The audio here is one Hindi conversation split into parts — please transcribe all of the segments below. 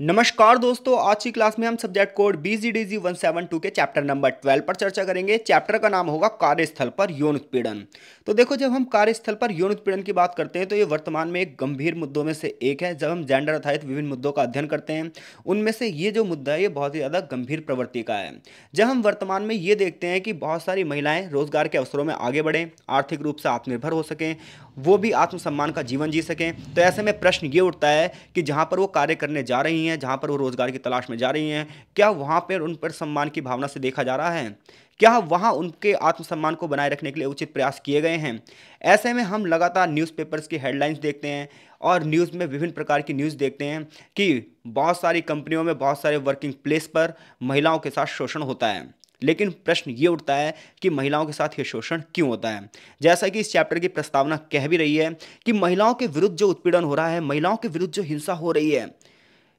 नमस्कार दोस्तों आज की क्लास में हम subject code B G D G one seven two के चैप्टर नंबर ट्वेल्व पर चर्चा करेंगे चैप्टर का नाम होगा कार्यस्थल पर यौन उत्पीड़न तो देखो जब हम कार्यस्थल पर यौन उत्पीड़न की बात करते हैं तो ये वर्तमान में एक गंभीर मुद्दों में से एक है जब हम जेंडर आधारित विभिन्न मुद्दों का अध्ययन करते हैं उनमें से ये जो मुद्दा है ये बहुत ही ज़्यादा गंभीर प्रवृत्ति का है जब हम वर्तमान में ये देखते हैं कि बहुत सारी महिलाएँ रोजगार के अवसरों में आगे बढ़ें आर्थिक रूप से आत्मनिर्भर हो सकें वो भी आत्मसम्मान का जीवन जी सकें तो ऐसे में प्रश्न ये उठता है कि जहाँ पर वो कार्य करने जा रही हैं जहाँ पर वो रोज़गार की तलाश में जा रही हैं क्या वहाँ पर उन पर सम्मान की भावना से देखा जा रहा है क्या वहाँ उनके आत्मसम्मान को बनाए रखने के लिए उचित प्रयास किए गए हैं ऐसे में हम लगातार न्यूज़पेपर्स की हेडलाइंस देखते हैं और न्यूज़ में विभिन्न प्रकार की न्यूज़ देखते हैं कि बहुत सारी कंपनियों में बहुत सारे वर्किंग प्लेस पर महिलाओं के साथ शोषण होता है लेकिन प्रश्न ये उठता है कि महिलाओं के साथ ये शोषण क्यों होता है जैसा कि इस चैप्टर की प्रस्तावना कह भी रही है कि महिलाओं के विरुद्ध जो उत्पीड़न हो रहा है महिलाओं के विरुद्ध जो हिंसा हो रही है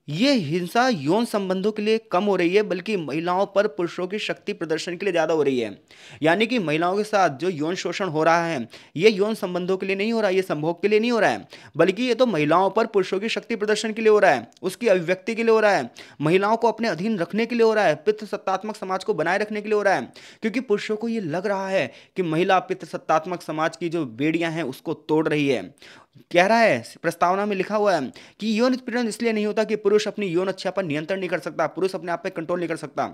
ये हिंसा यौन संबंधों के लिए कम हो रही है बल्कि महिलाओं पर पुरुषों की शक्ति प्रदर्शन के लिए ज़्यादा हो रही है यानी कि महिलाओं के साथ जो यौन शोषण हो रहा है ये यौन संबंधों के लिए नहीं हो रहा है ये संभोग के लिए नहीं हो रहा है बल्कि ये तो महिलाओं पर पुरुषों की शक्ति प्रदर्शन के लिए हो रहा है उसकी अभिव्यक्ति के लिए हो रहा है महिलाओं को अपने अधीन रखने के लिए हो रहा है पितृसत्तात्मक समाज को बनाए रखने के लिए हो रहा है क्योंकि पुरुषों को ये लग रहा है कि महिला पितृसत्तात्मक समाज की जो बेड़ियाँ हैं उसको तोड़ रही है कह रहा है प्रस्तावना में लिखा हुआ है कि यौन उत्पीड़न इसलिए नहीं होता कि पुरुष अपनी यौन इच्छा पर नियंत्रण नहीं कर सकता पुरुष अपने आप पर कंट्रोल नहीं कर सकता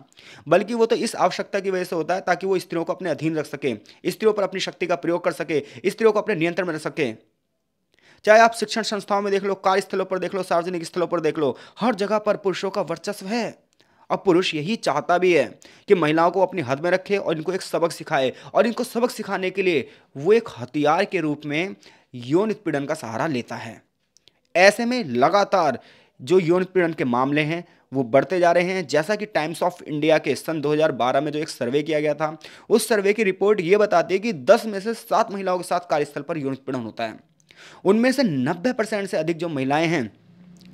बल्कि वो तो इस आवश्यकता की वजह से होता है ताकि वो स्त्रियों को अपने अधीन रख सके स्त्रियों पर अपनी शक्ति का प्रयोग कर सके स्त्रियों को अपने नियंत्रण में रख सके चाहे आप शिक्षण संस्थाओं में देख लो कार्यस्थलों पर देख लो सार्वजनिक स्थलों पर देख लो हर जगह पर पुरुषों का वर्चस्व है अब पुरुष यही चाहता भी है कि महिलाओं को अपनी हद में रखे और इनको एक सबक सिखाए और इनको सबक सिखाने के लिए वो एक हथियार के रूप में यौन उत्पीड़न का सहारा लेता है ऐसे में लगातार जो यौन उत्पीड़न के मामले हैं वो बढ़ते जा रहे हैं जैसा कि टाइम्स ऑफ इंडिया के सन 2012 में जो एक सर्वे किया गया था उस सर्वे की रिपोर्ट ये बताती है कि 10 में से सात महिलाओं के साथ कार्यस्थल पर यौन उत्पीड़न होता है उनमें से 90 परसेंट से अधिक जो महिलाएं हैं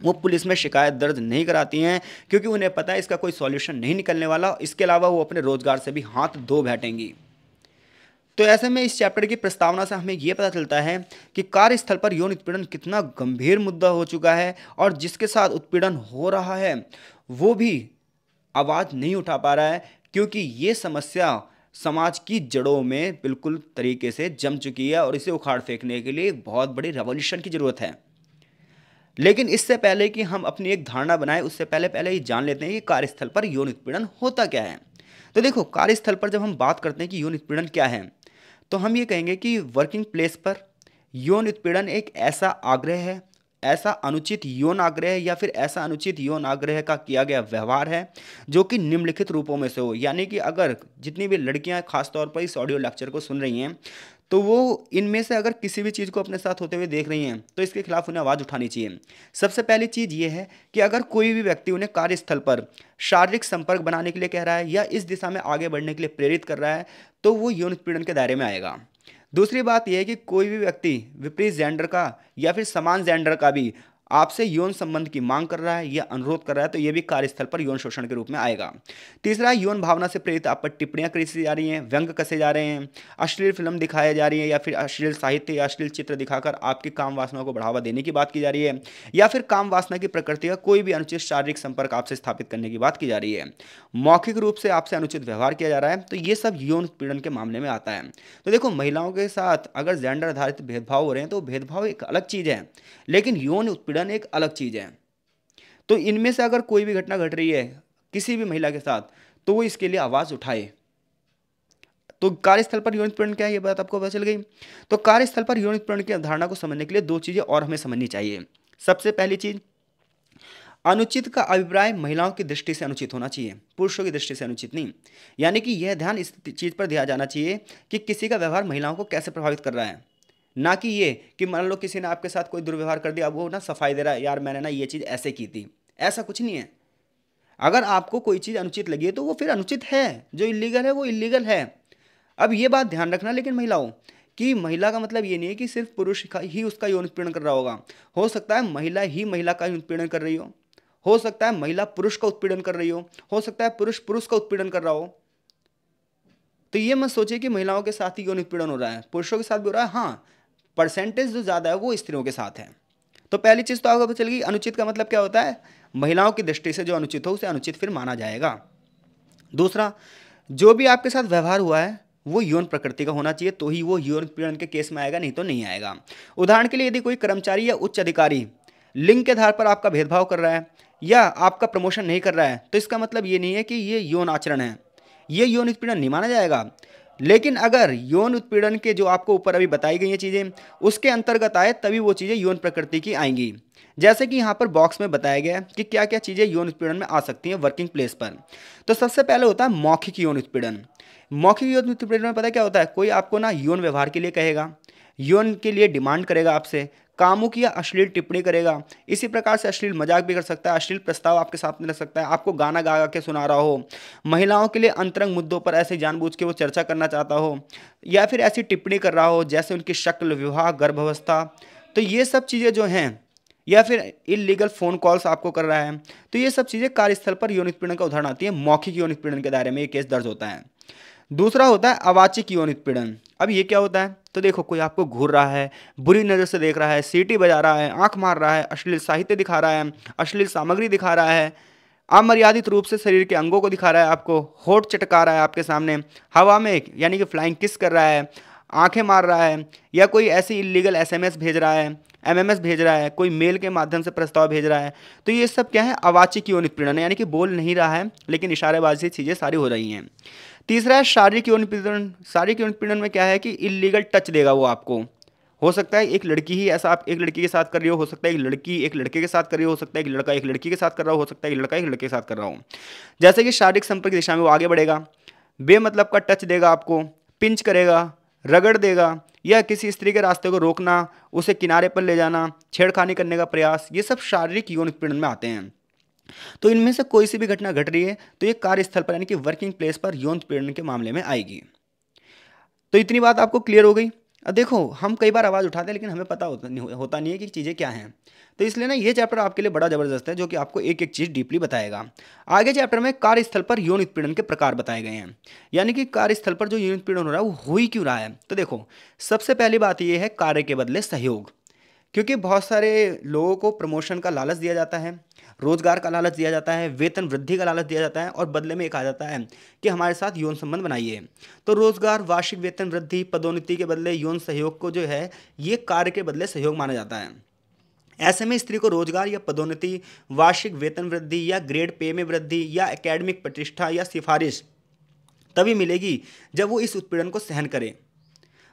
वो पुलिस में शिकायत दर्ज नहीं कराती हैं क्योंकि उन्हें पता है इसका कोई सॉल्यूशन नहीं निकलने वाला इसके अलावा वो अपने रोजगार से भी हाथ धो बैठेंगी तो ऐसे में इस चैप्टर की प्रस्तावना से हमें यह पता चलता है कि कार्यस्थल पर यौन उत्पीड़न कितना गंभीर मुद्दा हो चुका है और जिसके साथ उत्पीड़न हो रहा है वो भी आवाज़ नहीं उठा पा रहा है क्योंकि ये समस्या समाज की जड़ों में बिल्कुल तरीके से जम चुकी है और इसे उखाड़ फेंकने के लिए बहुत बड़ी रेवोल्यूशन की ज़रूरत है लेकिन इससे पहले कि हम अपनी एक धारणा बनाएं उससे पहले पहले ये जान लेते हैं कि कार्यस्थल पर यौन उत्पीड़न होता क्या है तो देखो कार्यस्थल पर जब हम बात करते हैं कि यौन उत्पीड़न क्या है तो हम ये कहेंगे कि वर्किंग प्लेस पर यौन उत्पीड़न एक ऐसा आग्रह है ऐसा अनुचित यौन आग्रह या फिर ऐसा अनुचित यौन आग्रह का किया गया व्यवहार है जो कि निम्नलिखित रूपों में से हो यानी कि अगर जितनी भी लड़कियां खासतौर पर इस ऑडियो लेक्चर को सुन रही हैं तो वो इनमें से अगर किसी भी चीज़ को अपने साथ होते हुए देख रही हैं तो इसके खिलाफ उन्हें आवाज़ उठानी चाहिए सबसे पहली चीज़ ये है कि अगर कोई भी व्यक्ति उन्हें कार्यस्थल पर शारीरिक संपर्क बनाने के लिए कह रहा है या इस दिशा में आगे बढ़ने के लिए प्रेरित कर रहा है तो वो यौन उत्पीड़न के दायरे में आएगा दूसरी बात यह है कि कोई भी व्यक्ति विपरीत जेंडर का या फिर समान जेंडर का भी आपसे यौन संबंध की मांग कर रहा है या अनुरोध कर रहा है तो यह भी कार्यस्थल पर यौन शोषण के रूप में आएगा तीसरा यौन भावना से प्रेरित आप पर टिप्पणियां कसी जा रही हैं व्यंग कसे जा रहे हैं अश्लील फिल्म दिखाई जा रही है या फिर अश्लील साहित्य या अश्लील चित्र दिखाकर आपकी काम वासना को बढ़ावा देने की बात की जा रही है या फिर काम वासना की प्रकृति का कोई भी अनुचित शारीरिक संपर्क आपसे स्थापित करने की बात की जा रही है मौखिक रूप से आपसे अनुचित व्यवहार किया जा रहा है तो ये सब यौन उत्पीड़न के मामले में आता है तो देखो महिलाओं के साथ अगर जेंडर आधारित भेदभाव हो रहे हैं तो भेदभाव एक अलग चीज़ है लेकिन यौन उत्पीड़न उत्पीड़न एक अलग चीज़ है तो इनमें से अगर कोई भी घटना घट रही है किसी भी महिला के साथ तो वो इसके लिए आवाज़ उठाए तो कार्यस्थल पर यौन उत्पीड़न क्या है ये बात आपको पता चल गई तो कार्यस्थल पर यौन उत्पीड़न की अवधारणा को समझने के लिए दो चीज़ें और हमें समझनी चाहिए सबसे पहली चीज़ अनुचित का अभिप्राय महिलाओं की दृष्टि से अनुचित होना चाहिए पुरुषों की दृष्टि से अनुचित नहीं यानी कि यह ध्यान इस चीज़ पर दिया जाना चाहिए कि किसी का व्यवहार महिलाओं को कैसे प्रभावित कर रहा है ना कि ये कि मान लो किसी ने आपके साथ कोई दुर्व्यवहार कर दिया अब वो ना सफाई दे रहा है यार मैंने ना ये चीज़ ऐसे की थी ऐसा कुछ नहीं है अगर आपको कोई चीज़ अनुचित लगी है तो वो फिर अनुचित है जो इलीगल है वो इलीगल है अब ये बात ध्यान रखना लेकिन महिलाओं कि महिला का मतलब ये नहीं है कि सिर्फ पुरुष ही उसका यौन उत्पीड़न कर रहा होगा हो सकता है महिला ही महिला का यौन उत्पीड़न कर रही हो हो सकता है महिला पुरुष का उत्पीड़न कर रही हो हो सकता है पुरुष पुरुष का उत्पीड़न कर रहा हो तो ये मत सोचिए कि महिलाओं के साथ ही यौन उत्पीड़न हो रहा है पुरुषों के साथ भी हो रहा है हाँ परसेंटेज जो ज़्यादा है वो स्त्रियों के साथ है तो पहली चीज़ तो आपको पता चलेगी अनुचित का मतलब क्या होता है महिलाओं की दृष्टि से जो अनुचित हो उसे अनुचित फिर माना जाएगा दूसरा जो भी आपके साथ व्यवहार हुआ है वो यौन प्रकृति का होना चाहिए तो ही वो यौन उत्पीड़न के केस में आएगा नहीं तो नहीं आएगा उदाहरण के लिए यदि कोई कर्मचारी या उच्च अधिकारी लिंग के आधार पर आपका भेदभाव कर रहा है या आपका प्रमोशन नहीं कर रहा है तो इसका मतलब ये नहीं है कि ये यौन आचरण है ये यौन उत्पीड़न नहीं माना जाएगा लेकिन अगर यौन उत्पीड़न के जो आपको ऊपर अभी बताई गई हैं चीज़ें उसके अंतर्गत आए तभी वो चीज़ें यौन प्रकृति की आएंगी जैसे कि यहाँ पर बॉक्स में बताया गया है कि क्या क्या चीज़ें यौन उत्पीड़न में आ सकती हैं वर्किंग प्लेस पर तो सबसे पहले होता है मौखिक यौन उत्पीड़न मौखिक यौन उत्पीड़न में पता क्या होता है कोई आपको ना यौन व्यवहार के लिए कहेगा यौन के लिए डिमांड करेगा आपसे कामुक या अश्लील टिप्पणी करेगा इसी प्रकार से अश्लील मजाक भी कर सकता है अश्लील प्रस्ताव आपके साथ में रख सकता है आपको गाना गा गा के सुना रहा हो महिलाओं के लिए अंतरंग मुद्दों पर ऐसे जानबूझ के वो चर्चा करना चाहता हो या फिर ऐसी टिप्पणी कर रहा हो जैसे उनकी शक्ल विवाह गर्भावस्था तो ये सब चीज़ें जो हैं या फिर इलीगल फ़ोन कॉल्स आपको कर रहा है तो ये सब चीज़ें कार्यस्थल पर यौन उत्पीड़न का उदाहरण आती है मौखिक यौन उत्पीड़न के दायरे में ये केस दर्ज होता है दूसरा होता है अवाची यौन उत्पीड़न अब ये क्या होता है तो देखो कोई आपको घूर रहा है बुरी नज़र से देख रहा है सीटी बजा रहा है आंख मार रहा है अश्लील साहित्य दिखा रहा है अश्लील सामग्री दिखा रहा है अमर्यादित रूप से शरीर के अंगों को दिखा रहा है आपको होठ चटका रहा है आपके सामने हवा में यानी कि फ्लाइंग किस कर रहा है आंखें मार रहा है या कोई ऐसी इलीगल एसएमएस भेज रहा है एमएमएस भेज रहा है कोई मेल के माध्यम से प्रस्ताव भेज रहा है तो ये सब क्या है अवाचिक की यौन उत्पीड़न यानी कि बोल नहीं रहा है लेकिन इशारेबाजी चीज़ें सारी हो रही हैं तीसरा है शारीरिक यौन उत्पीड़न शारीरिक यौन उत्पीड़न में क्या है कि इलीगल टच देगा वो आपको हो सकता है एक लड़की ही ऐसा आप एक लड़की के साथ कर रही हो हो सकता है एक लड़की एक लड़के के साथ कर रही हो सकता है एक लड़का एक लड़की के साथ कर रहा हो हो सकता है एक लड़का एक लड़के के साथ कर रहा हो जैसे कि शारीरिक संपर्क दिशा में वो आगे बढ़ेगा बेमतलब का टच देगा आपको पिंच करेगा रगड़ देगा या किसी स्त्री के रास्ते को रोकना उसे किनारे पर ले जाना छेड़खानी करने का प्रयास ये सब शारीरिक यौन उत्पीड़न में आते हैं तो इनमें से कोई सी भी घटना घट रही है तो ये कार्यस्थल पर यानी कि वर्किंग प्लेस पर यौन उत्पीड़न के मामले में आएगी तो इतनी बात आपको क्लियर हो गई अब देखो हम कई बार आवाज़ उठाते हैं लेकिन हमें पता होता नहीं होता नहीं है कि चीज़ें क्या हैं तो इसलिए ना ये चैप्टर आपके लिए बड़ा ज़बरदस्त है जो कि आपको एक एक चीज़ डीपली बताएगा आगे चैप्टर में कार्यस्थल पर यौन उत्पीड़न के प्रकार बताए गए हैं यानी कि कार्यस्थल पर जो यौन उत्पीड़न हो रहा है वो हो ही क्यों रहा है तो देखो सबसे पहली बात ये है कार्य के बदले सहयोग क्योंकि बहुत सारे लोगों को प्रमोशन का लालच दिया जाता है रोजगार का लालच दिया जाता है वेतन वृद्धि का लालच दिया जाता है और बदले में एक आ जाता है कि हमारे साथ यौन संबंध बनाइए तो रोजगार वार्षिक वेतन वृद्धि पदोन्नति के बदले यौन सहयोग को जो है ये कार्य के बदले सहयोग माना जाता है ऐसे में स्त्री को रोजगार या पदोन्नति वार्षिक वेतन वृद्धि या ग्रेड पे में वृद्धि या एकेडमिक प्रतिष्ठा या सिफारिश तभी मिलेगी जब वो इस उत्पीड़न को सहन करें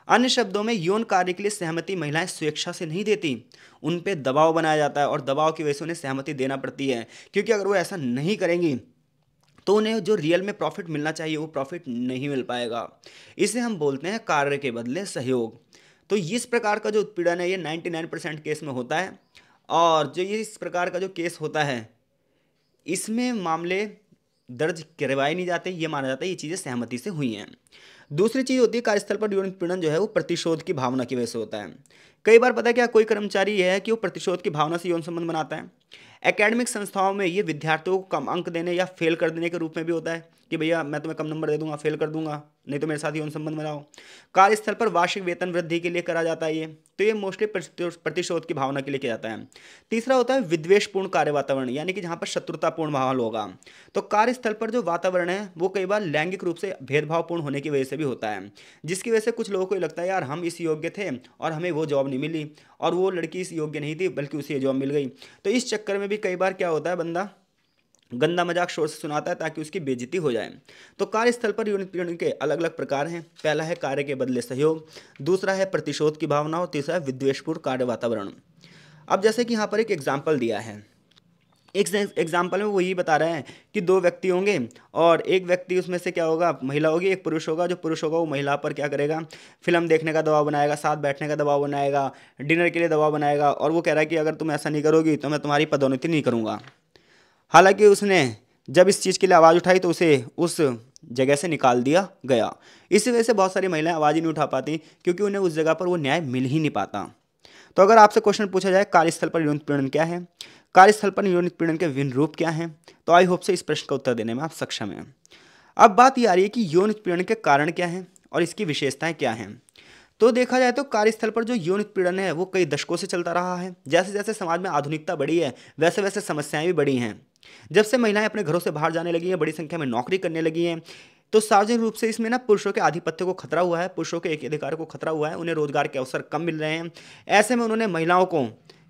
अन्य शब्दों में यौन कार्य के लिए सहमति महिलाएं स्वेच्छा से नहीं देती उन पर दबाव बनाया जाता है और दबाव की वजह से उन्हें सहमति देना पड़ती है क्योंकि अगर वो ऐसा नहीं करेंगी तो उन्हें जो रियल में प्रॉफिट मिलना चाहिए वो प्रॉफिट नहीं मिल पाएगा इसे हम बोलते हैं कार्य के बदले सहयोग तो इस प्रकार का जो उत्पीड़न है ये 99 परसेंट केस में होता है और जो ये इस प्रकार का जो केस होता है इसमें मामले दर्ज करवाए नहीं जाते ये माना जाता है ये चीज़ें सहमति से हुई हैं दूसरी चीज़ होती है कार्यस्थल पर यौन उत्पीड़न जो है वो प्रतिशोध की भावना की वजह से होता है कई बार पता है क्या कोई कर्मचारी यह है कि वो प्रतिशोध की भावना से यौन संबंध बनाता है एकेडमिक संस्थाओं में ये विद्यार्थियों को कम अंक देने या फेल कर देने के रूप में भी होता है कि भैया मैं तुम्हें कम नंबर दे दूंगा फेल कर दूंगा नहीं तो मेरे साथ यौन संबंध बनाओ कार्यस्थल पर वार्षिक वेतन वृद्धि के लिए करा जाता है ये तो ये मोस्टली प्रतिशोध की भावना के लिए किया जाता है तीसरा होता है विद्वेषपूर्ण कार्य वातावरण यानी कि जहाँ पर शत्रुतापूर्ण माहौल होगा तो कार्यस्थल पर जो वातावरण है वो कई बार लैंगिक रूप से भेदभावपूर्ण होने की वजह से भी होता है जिसकी वजह से कुछ लोगों को लगता है यार हम इस योग्य थे और हमें वो जॉब नहीं मिली और वो लड़की इस योग्य नहीं थी बल्कि उसे जॉब मिल गई तो इस चक्कर में भी कई बार क्या होता है बंदा गंदा मजाक शोर से सुनाता है ताकि उसकी बेजती हो जाए तो कार्यस्थल पर यौन उत्पीड़न के अलग अलग प्रकार हैं पहला है कार्य के बदले सहयोग दूसरा है प्रतिशोध की भावना और तीसरा है विद्वेशपूर्ण कार्य वातावरण अब जैसे कि यहाँ पर एक एग्जाम्पल दिया है एक एग्जाम्पल में वो यही बता रहे हैं कि दो व्यक्ति होंगे और एक व्यक्ति उसमें से क्या होगा महिला होगी एक पुरुष होगा जो पुरुष होगा वो महिला पर क्या करेगा फिल्म देखने का दबाव बनाएगा साथ बैठने का दबाव बनाएगा डिनर के लिए दबाव बनाएगा और वो कह रहा है कि अगर तुम ऐसा नहीं करोगी तो मैं तुम्हारी पदोन्नति नहीं करूँगा हालांकि उसने जब इस चीज़ के लिए आवाज़ उठाई तो उसे उस जगह से निकाल दिया गया इसी वजह से बहुत सारी महिलाएं आवाज़ ही नहीं उठा पाती क्योंकि उन्हें उस जगह पर वो न्याय मिल ही नहीं पाता तो अगर आपसे क्वेश्चन पूछा जाए कार्यस्थल पर यौन उत्पीड़न क्या है कार्यस्थल पर यौन पीड़न के विभिन्न रूप क्या हैं तो आई होप से इस प्रश्न का उत्तर देने में आप सक्षम हैं अब बात ये आ रही है कि यौन उत्पीड़न के कारण क्या हैं और इसकी विशेषताएं क्या हैं तो देखा जाए तो कार्यस्थल पर जो यौन उत्पीड़न है वो कई दशकों से चलता रहा है जैसे जैसे समाज में आधुनिकता बढ़ी है वैसे वैसे समस्याएं भी बढ़ी हैं जब से महिलाएं अपने घरों से बाहर जाने लगी हैं बड़ी संख्या में नौकरी करने लगी हैं तो सार्वजनिक रूप से इसमें ना पुरुषों के आधिपत्य को खतरा हुआ है पुरुषों के एक अधिकार को खतरा हुआ है उन्हें रोजगार के अवसर कम मिल रहे हैं ऐसे में उन्होंने महिलाओं को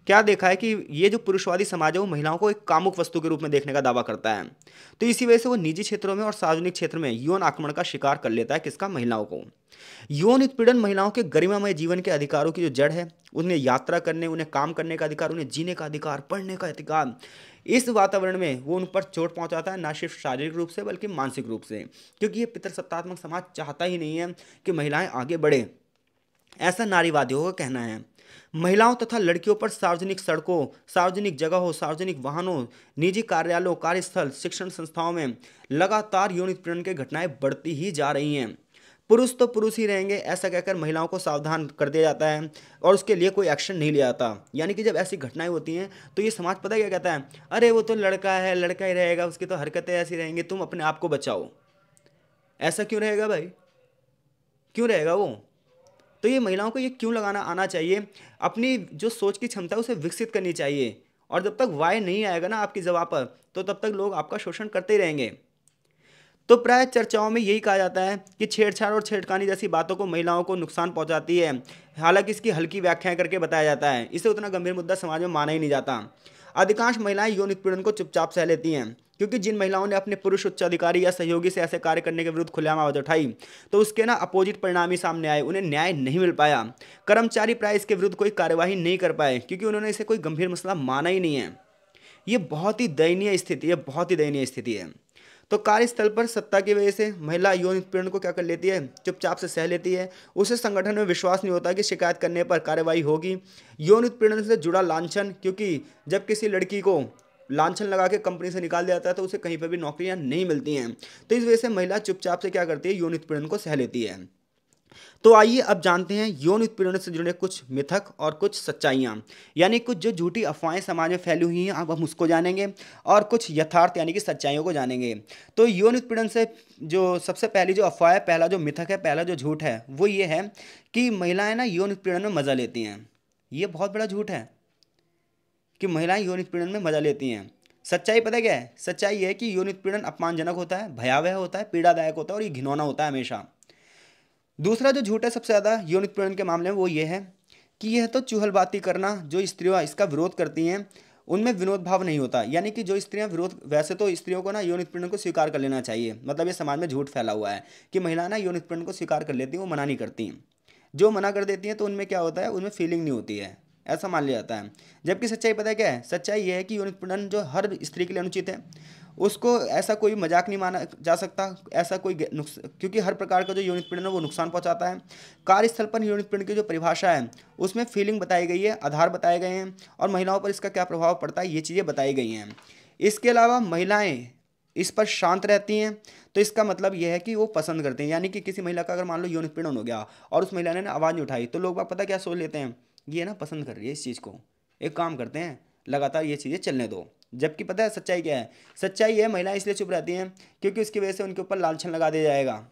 क्या देखा है कि ये जो पुरुषवादी समाज है वो महिलाओं को एक कामुक वस्तु के रूप में देखने का दावा करता है तो इसी वजह से वो निजी क्षेत्रों में और सार्वजनिक क्षेत्र में यौन आक्रमण का शिकार कर लेता है किसका महिलाओं को यौन उत्पीड़न महिलाओं के गरिमामय जीवन के अधिकारों की जो जड़ है उन्हें यात्रा करने उन्हें काम करने का अधिकार उन्हें जीने का अधिकार पढ़ने का अधिकार इस वातावरण में वो उन पर चोट पहुंचाता है ना सिर्फ शारीरिक रूप से बल्कि मानसिक रूप से क्योंकि ये पितृसत्तात्मक समाज चाहता ही नहीं है कि महिलाएं आगे बढ़ें ऐसा नारीवादियों का कहना है महिलाओं तथा लड़कियों पर सार्वजनिक सड़कों सार्वजनिक जगहों सार्वजनिक वाहनों निजी कार्यालयों कार्यस्थल शिक्षण संस्थाओं में लगातार यौन उत्पीड़न की घटनाएं बढ़ती ही जा रही हैं पुरुष तो पुरुष ही रहेंगे ऐसा कहकर महिलाओं को सावधान कर दिया जाता है और उसके लिए कोई एक्शन नहीं लिया जाता यानी कि जब ऐसी घटनाएं होती हैं तो ये समाज पता क्या कहता है अरे वो तो लड़का है लड़का ही रहेगा उसकी तो हरकतें ऐसी रहेंगी तुम अपने आप को बचाओ ऐसा क्यों रहेगा भाई क्यों रहेगा वो तो ये महिलाओं को ये क्यों लगाना आना चाहिए अपनी जो सोच की क्षमता है उसे विकसित करनी चाहिए और जब तक वाय नहीं आएगा ना आपकी जवाब पर तो तब तक लोग आपका शोषण करते ही रहेंगे तो प्राय चर्चाओं में यही कहा जाता है कि छेड़छाड़ और छेड़खानी जैसी बातों को महिलाओं को नुकसान पहुंचाती है हालांकि इसकी हल्की व्याख्याएं करके बताया जाता है इसे उतना गंभीर मुद्दा समाज में माना ही नहीं जाता अधिकांश महिलाएं यौन उत्पीड़न को चुपचाप सह लेती हैं क्योंकि जिन महिलाओं ने अपने पुरुष उच्चाधिकारी या सहयोगी से ऐसे कार्य करने के विरुद्ध खुलेआम आवाज उठाई तो उसके ना अपोजिट परिणाम ही सामने आए उन्हें न्याय नहीं मिल पाया कर्मचारी प्राय इसके विरुद्ध कोई कार्यवाही नहीं कर पाए क्योंकि उन्होंने इसे कोई गंभीर मसला माना ही नहीं है ये बहुत ही दयनीय स्थिति है बहुत ही दयनीय स्थिति है तो कार्यस्थल पर सत्ता की वजह से महिला यौन उत्पीड़न को क्या कर लेती है चुपचाप से सह लेती है उसे संगठन में विश्वास नहीं होता कि शिकायत करने पर कार्रवाई होगी यौन उत्पीड़न से जुड़ा लांछन क्योंकि जब किसी लड़की को लाछन लगा के कंपनी से निकाल दिया जाता है तो उसे कहीं पर भी नौकरियाँ नहीं मिलती हैं तो इस वजह से महिला चुपचाप से क्या करती है यौन उत्पीड़न को सह लेती है तो आइए अब जानते हैं यौन उत्पीड़न से जुड़े कुछ मिथक और कुछ सच्चाइयाँ यानी कुछ जो झूठी अफवाहें समाज में फैली हुई हैं अब हम उसको जानेंगे और कुछ यथार्थ यानी कि सच्चाइयों को जानेंगे तो यौन उत्पीड़न से जो सबसे पहली जो अफवाह है पहला जो मिथक है पहला जो झूठ है वो ये है कि महिलाएँ ना यौन उत्पीड़न में मज़ा लेती हैं ये बहुत बड़ा झूठ है कि महिलाएं यौन उत्पीड़न में मजा लेती हैं सच्चाई पता क्या है सच्चाई है कि यौन उत्पीड़न अपमानजनक होता है भयावह होता है पीड़ादायक होता है और ये घिनौना होता है हमेशा दूसरा जो झूठ है सबसे ज़्यादा यौन उत्पीड़न के मामले में वो ये है कि यह तो चूहलबाती करना जो स्त्रियाँ इसका विरोध करती हैं उनमें विनोद भाव नहीं होता यानी कि जो स्त्रियां विरोध वैसे तो स्त्रियों को ना यौन उत्पीड़न को स्वीकार कर लेना चाहिए मतलब ये समाज में झूठ फैला हुआ है कि महिला ना यौन उत्पीड़न को स्वीकार कर लेती हैं वो मना नहीं करती हैं जो मना कर देती हैं तो उनमें क्या होता है उनमें फीलिंग नहीं होती है ऐसा मान लिया जाता है जबकि सच्चाई पता है क्या है सच्चाई यह है कि यूनिपीडन जो हर स्त्री के लिए अनुचित है उसको ऐसा कोई मजाक नहीं माना जा सकता ऐसा कोई क्योंकि हर प्रकार का जो यौन है वो नुकसान पहुंचाता है कार्यस्थल पर यूनिट पीड़न की जो परिभाषा है उसमें फीलिंग बताई गई है आधार बताए गए हैं और महिलाओं पर इसका क्या प्रभाव पड़ता है ये चीज़ें बताई गई हैं इसके अलावा महिलाएं इस पर शांत रहती हैं तो इसका मतलब यह है कि वो पसंद करते हैं यानी कि किसी महिला का अगर मान लो यौन उत्पीड़न हो गया और उस महिला ने आवाज़ नहीं उठाई तो लोग बात पता क्या सोच लेते हैं ये ना पसंद कर रही है इस चीज़ को एक काम करते हैं लगातार ये चीज़ें चलने दो जबकि पता है सच्चाई क्या है सच्चाई है महिलाएं इसलिए चुप रहती हैं क्योंकि उसकी वजह से उनके ऊपर लालछन लगा दिया जाएगा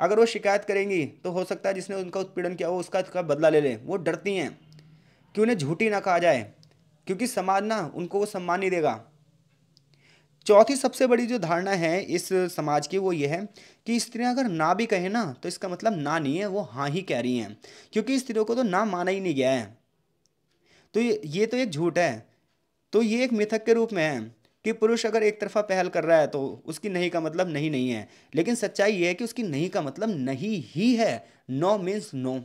अगर वो शिकायत करेंगी तो हो सकता है जिसने उनका उत्पीड़न किया वो उसका बदला ले ले वो डरती हैं कि उन्हें झूठी ना कहा जाए क्योंकि समाज ना उनको वो सम्मान नहीं देगा चौथी सबसे बड़ी जो धारणा है इस समाज की वो ये है कि स्त्रियां अगर ना भी कहें ना तो इसका मतलब ना नहीं है वो हाँ ही कह रही हैं क्योंकि स्त्रियों को तो ना माना ही नहीं गया है तो ये तो एक झूठ है तो ये एक मिथक के रूप में है कि पुरुष अगर एक तरफा पहल कर रहा है तो उसकी नहीं का मतलब नहीं नहीं है लेकिन सच्चाई ये है कि उसकी नहीं का मतलब नहीं ही है no means no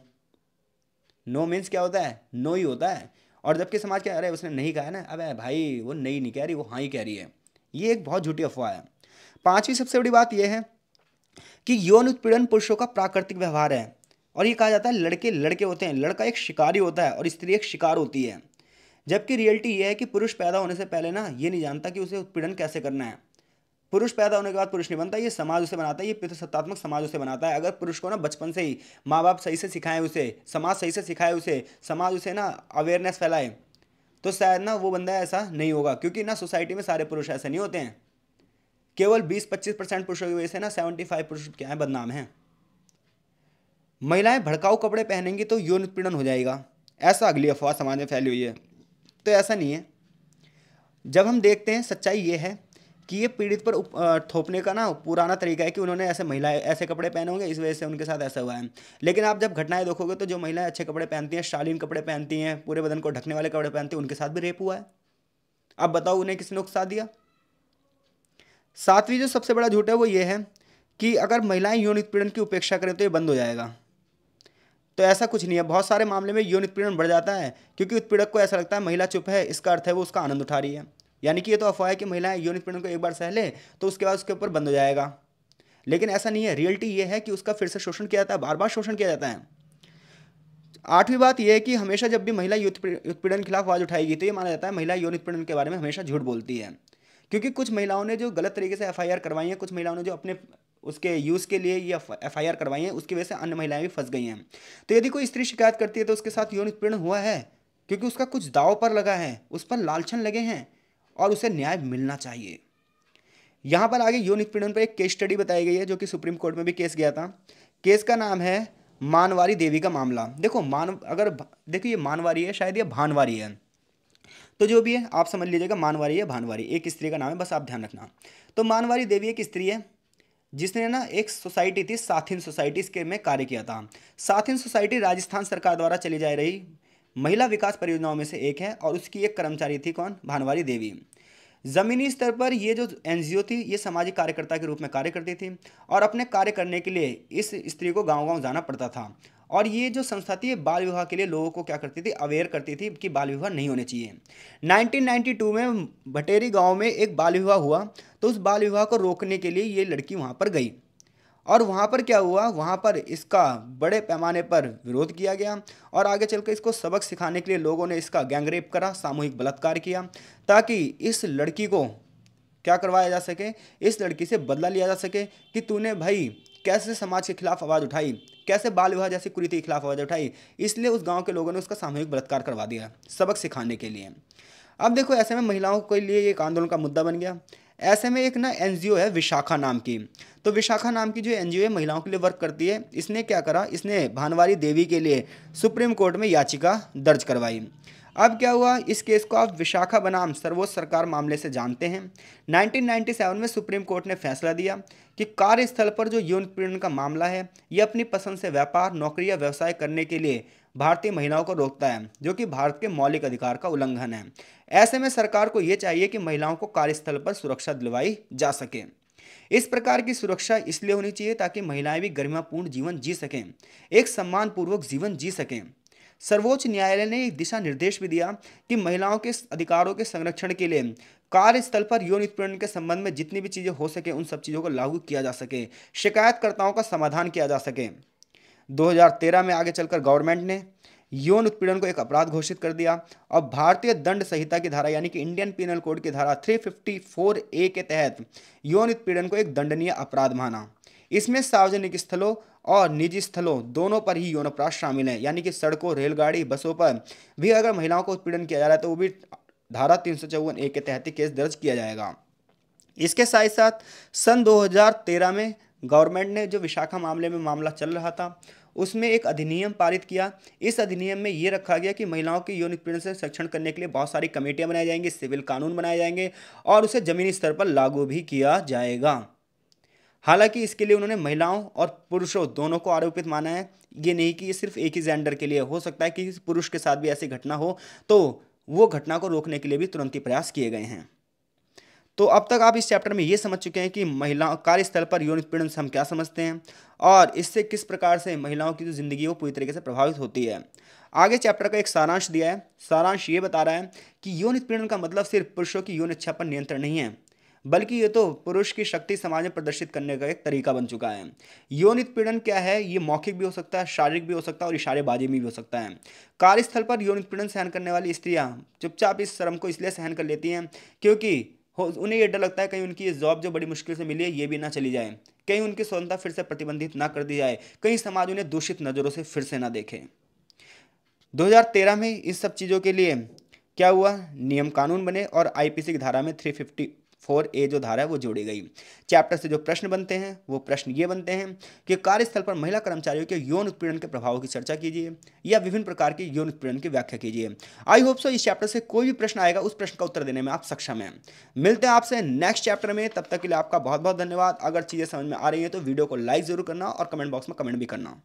no means क्या होता है नो ही होता है और जबकि समाज क्या अरे उसने नहीं कहा ना अब भाई वो नहीं नहीं कह रही वो हाँ ही कह रही है ये एक बहुत झूठी अफवाह है पांचवी सबसे बड़ी बात यह है कि यौन उत्पीड़न पुरुषों का प्राकृतिक व्यवहार है और ये कहा जाता है लड़के लड़के होते हैं लड़का एक शिकारी होता है और स्त्री एक शिकार होती है जबकि रियलिटी ये है कि पुरुष पैदा होने से पहले ना ये नहीं जानता कि उसे उत्पीड़न कैसे करना है पुरुष पैदा होने के बाद पुरुष नहीं बनता ये समाज उसे बनाता है ये पितृसत्तात्मक समाज उसे बनाता है अगर पुरुष को ना बचपन से ही माँ बाप सही से सिखाएं उसे समाज सही से सिखाए उसे समाज उसे ना अवेयरनेस फैलाए तो शायद ना वो बंदा ऐसा नहीं होगा क्योंकि ना सोसाइटी में सारे पुरुष ऐसे नहीं होते हैं केवल 20-25 परसेंट पुरुषों की वजह से ना 75 पुरुष क्या है बदनाम हैं महिलाएं भड़काऊ कपड़े पहनेंगी तो यौन उत्पीड़न हो जाएगा ऐसा अगली अफवाह समाज में फैली हुई है तो ऐसा नहीं है जब हम देखते हैं सच्चाई ये है कि ये पीड़ित पर थोपने का ना पुराना तरीका है कि उन्होंने ऐसे महिलाएं ऐसे कपड़े पहने होंगे इस वजह से उनके साथ ऐसा हुआ है लेकिन आप जब घटनाएं देखोगे तो जो महिलाएं अच्छे कपड़े पहनती हैं शालीन कपड़े पहनती हैं पूरे बदन को ढकने वाले कपड़े पहनती हैं उनके साथ भी रेप हुआ है अब बताओ उन्हें किसने उकसा दिया सातवीं जो सबसे बड़ा झूठ है वो ये है कि अगर महिलाएं यौन उत्पीड़न की उपेक्षा करें तो ये बंद हो जाएगा तो ऐसा कुछ नहीं है बहुत सारे मामले में यौन उत्पीड़न बढ़ जाता है क्योंकि उत्पीड़क को ऐसा लगता है महिला चुप है इसका अर्थ है वो उसका आनंद उठा रही है यानी कि ये तो अफवाह है कि महिलाएं यौन उत्पीड़न को एक बार सह लें तो उसके बाद उसके ऊपर बंद हो जाएगा लेकिन ऐसा नहीं है रियलिटी ये है कि उसका फिर से शोषण किया जाता है बार बार शोषण किया जाता है आठवीं बात यह है कि हमेशा जब भी महिला उत्पीड़न के खिलाफ आवाज़ उठाएगी तो ये माना जाता है महिला यौन उत्पीड़न के बारे में हमेशा झूठ बोलती है क्योंकि कुछ महिलाओं ने जो गलत तरीके से एफ करवाई है कुछ महिलाओं ने जो अपने उसके यूज़ के लिए ये एफ आई करवाई है उसकी वजह से अन्य महिलाएं भी फंस गई हैं तो यदि कोई स्त्री शिकायत करती है तो उसके साथ यौन उत्पीड़न हुआ है क्योंकि उसका कुछ दाव पर लगा है उस पर लालछन लगे हैं और उसे न्याय मिलना चाहिए यहाँ पर आगे यौन उत्पीड़न पर एक केस स्टडी बताई गई है जो कि सुप्रीम कोर्ट में भी केस गया था केस का नाम है मानवारी देवी का मामला देखो मान अगर देखो ये मानवारी है शायद ये भानवारी है तो जो भी है आप समझ लीजिएगा मानवारी या भानवारी एक स्त्री का नाम है बस आप ध्यान रखना तो मानवारी देवी एक स्त्री है जिसने ना एक सोसाइटी थी साथिन सोसाइटी इसके में कार्य किया था साथिन सोसाइटी राजस्थान सरकार द्वारा चली जा रही महिला विकास परियोजनाओं में से एक है और उसकी एक कर्मचारी थी कौन भानवारी देवी ज़मीनी स्तर पर ये जो एन थी ये सामाजिक कार्यकर्ता के रूप में कार्य करती थी और अपने कार्य करने के लिए इस स्त्री को गाँव गाँव जाना पड़ता था और ये जो संस्था थी बाल विवाह के लिए लोगों को क्या करती थी अवेयर करती थी कि बाल विवाह नहीं होने चाहिए 1992 में भटेरी गांव में एक बाल विवाह हुआ तो उस बाल विवाह को रोकने के लिए ये लड़की वहाँ पर गई और वहाँ पर क्या हुआ वहाँ पर इसका बड़े पैमाने पर विरोध किया गया और आगे चलकर इसको सबक सिखाने के लिए लोगों ने इसका गैंगरेप करा सामूहिक बलात्कार किया ताकि इस लड़की को क्या करवाया जा सके इस लड़की से बदला लिया जा सके कि तूने भाई कैसे समाज के खिलाफ आवाज़ उठाई कैसे बाल विवाह जैसी कुरीति के खिलाफ आवाज़ उठाई इसलिए उस गांव के लोगों ने उसका सामूहिक बलात्कार करवा दिया सबक सिखाने के लिए अब देखो ऐसे में महिलाओं के लिए एक आंदोलन का मुद्दा बन गया ऐसे में एक ना एन है विशाखा नाम की तो विशाखा नाम की जो एन है महिलाओं के लिए वर्क करती है इसने क्या करा इसने भानवारी देवी के लिए सुप्रीम कोर्ट में याचिका दर्ज करवाई अब क्या हुआ इस केस को आप विशाखा बनाम सर्वोच्च सरकार मामले से जानते हैं 1997 में सुप्रीम कोर्ट ने फैसला दिया कि कार्यस्थल पर जो यौन उत्पीड़न का मामला है यह अपनी पसंद से व्यापार नौकरी या व्यवसाय करने के लिए भारतीय महिलाओं को रोकता है जो कि भारत के मौलिक अधिकार का उल्लंघन है ऐसे में सरकार को ये चाहिए कि महिलाओं को कार्यस्थल पर सुरक्षा दिलवाई जा सके इस प्रकार की सुरक्षा इसलिए होनी चाहिए ताकि महिलाएं भी गरिमापूर्ण जीवन जी सकें एक सम्मानपूर्वक जीवन जी सकें सर्वोच्च न्यायालय ने एक दिशा निर्देश भी दिया कि महिलाओं के अधिकारों के संरक्षण के लिए कार्यस्थल पर यौन उत्पीड़न के संबंध में जितनी भी चीज़ें हो सके उन सब चीज़ों को लागू किया जा सके शिकायतकर्ताओं का समाधान किया जा सके 2013 में आगे चलकर गवर्नमेंट ने यौन उत्पीड़न को एक अपराध घोषित कर दिया और भारतीय दंड संहिता की धारा यानी कि इंडियन पिनल कोड की धारा 354 ए के तहत यौन उत्पीड़न को एक दंडनीय अपराध माना इसमें सार्वजनिक स्थलों और निजी स्थलों दोनों पर ही यौन अपराध शामिल हैं यानी कि सड़कों रेलगाड़ी बसों पर भी अगर महिलाओं को उत्पीड़न किया जा रहा है तो वो भी धारा तीन सौ चौवन ए के तहत केस दर्ज किया जाएगा इसके साथ ही साथ सन 2013 में गवर्नमेंट ने जो विशाखा मामले में मामला चल रहा था उसमें एक अधिनियम पारित किया इस अधिनियम में ये रखा गया कि महिलाओं के यौन उत्पीड़न से संरक्षण करने के लिए बहुत सारी कमेटियाँ बनाई जाएंगी सिविल कानून बनाए जाएंगे और उसे ज़मीनी स्तर पर लागू भी किया जाएगा हालांकि इसके लिए उन्होंने महिलाओं और पुरुषों दोनों को आरोपित माना है ये नहीं कि ये सिर्फ एक ही जेंडर के लिए हो सकता है कि पुरुष के साथ भी ऐसी घटना हो तो वो घटना को रोकने के लिए भी तुरंत ही प्रयास किए गए हैं तो अब तक आप इस चैप्टर में ये समझ चुके हैं कि महिलाओं कार्यस्थल पर यौन उत्पीड़न से हम क्या समझते हैं और इससे किस प्रकार से महिलाओं की जो ज़िंदगी वो पूरी तरीके से प्रभावित होती है आगे चैप्टर का एक सारांश दिया है सारांश ये बता रहा है कि यौन उत्पीड़न का मतलब सिर्फ पुरुषों की यौन इच्छा पर नियंत्रण नहीं है बल्कि ये तो पुरुष की शक्ति समाज में प्रदर्शित करने का एक तरीका बन चुका है यौन उत्पीड़न क्या है ये मौखिक भी हो सकता है शारीरिक भी हो सकता है और इशारेबाजी में भी हो सकता है कार्यस्थल पर यौन उत्पीड़न सहन करने वाली स्त्रियाँ चुपचाप इस श्रम को इसलिए सहन कर लेती हैं क्योंकि उन्हें ये डर लगता है कहीं उनकी ये जॉब जो बड़ी मुश्किल से मिली है ये भी ना चली जाए कहीं उनकी स्वतंत्रता फिर से प्रतिबंधित ना कर दी जाए कहीं समाज उन्हें दूषित नज़रों से फिर से ना देखे 2013 में इस सब चीज़ों के लिए क्या हुआ नियम कानून बने और आईपीसी की धारा में फिफ्टी फोर ए जो धारा है वो जोड़ी गई चैप्टर से जो प्रश्न बनते हैं वो प्रश्न ये बनते हैं कि कार्यस्थल पर महिला कर्मचारियों के यौन उत्पीड़न के प्रभावों की चर्चा कीजिए या विभिन्न प्रकार के यौन उत्पीड़न की व्याख्या कीजिए आई होप सो इस चैप्टर से कोई भी प्रश्न आएगा उस प्रश्न का उत्तर देने में आप सक्षम हैं मिलते हैं आपसे नेक्स्ट चैप्टर में तब तक के लिए आपका बहुत बहुत धन्यवाद अगर चीज़ें समझ में आ रही हैं तो वीडियो को लाइक जरूर करना और कमेंट बॉक्स में कमेंट भी करना